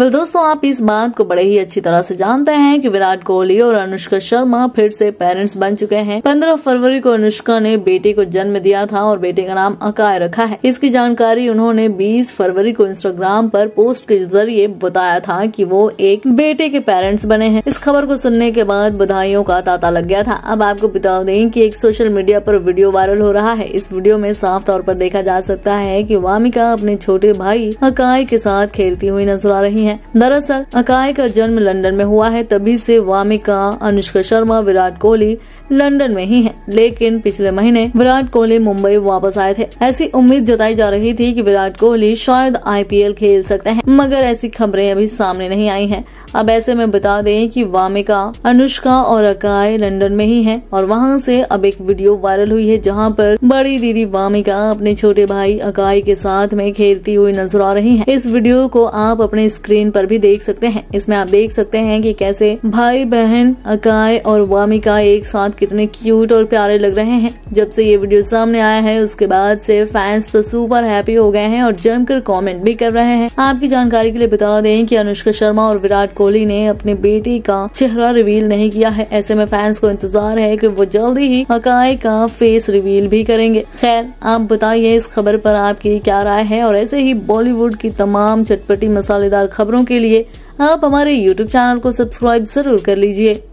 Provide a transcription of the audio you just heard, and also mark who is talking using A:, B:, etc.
A: well दोस्तों आप इस बात को बड़े ही अच्छी तरह से जानते हैं कि विराट कोहली और अनुष्का शर्मा फिर से पेरेंट्स बन चुके हैं 15 फरवरी को अनुष्का ने बेटे को जन्म दिया था और बेटे का नाम अकाय रखा है इसकी जानकारी उन्होंने बीस फरवरी को इंस्टाग्राम पर पोस्ट के जरिए बताया था कि वो एक बेटे के पेरेंट्स बने हैं इस खबर को सुनने के बाद बधाइयों का तांता लग गया था अब आपको बता दें कि एक सोशल मीडिया आरोप वीडियो वायरल हो रहा है इस वीडियो में साफ तौर पर देखा जा सकता है की वामिका अपने छोटे भाई अकाय के साथ खेलती हुई नजर आ रही है है दरअसल अकाय का जन्म लंदन में हुआ है तभी से वामिका अनुष्का शर्मा विराट कोहली लंदन में ही है लेकिन पिछले महीने विराट कोहली मुंबई वापस आए थे ऐसी उम्मीद जताई जा रही थी कि विराट कोहली शायद आईपीएल खेल सकते हैं मगर ऐसी खबरें अभी सामने नहीं आई हैं अब ऐसे में बता दें कि वामिका अनुष्का और अकाय लंदन में ही हैं और वहां से अब एक वीडियो वायरल हुई है जहां पर बड़ी दीदी वामिका अपने छोटे भाई अकाय के साथ में खेलती हुई नजर आ रही है इस वीडियो को आप अपने स्क्रीन स्क्रीन पर भी देख सकते हैं इसमें आप देख सकते हैं कि कैसे भाई बहन अकाय और वामिका एक साथ कितने क्यूट और प्यारे लग रहे हैं जब से ये वीडियो सामने आया है उसके बाद से फैंस तो सुपर हैप्पी हो गए हैं और जमकर कमेंट भी कर रहे हैं आपकी जानकारी के लिए बता दें कि अनुष्का शर्मा और विराट कोहली ने अपने बेटी का चेहरा रिवील नहीं किया है ऐसे में फैंस को इंतजार है की वो जल्दी ही अकाय का फेस रिवील भी करेंगे खैर आप बताइए इस खबर पर आपकी क्या राय है और ऐसे ही बॉलीवुड की तमाम चटपटी मसालेदार खबर खबरों के लिए आप हमारे यूट्यूब चैनल को सब्सक्राइब जरूर कर लीजिए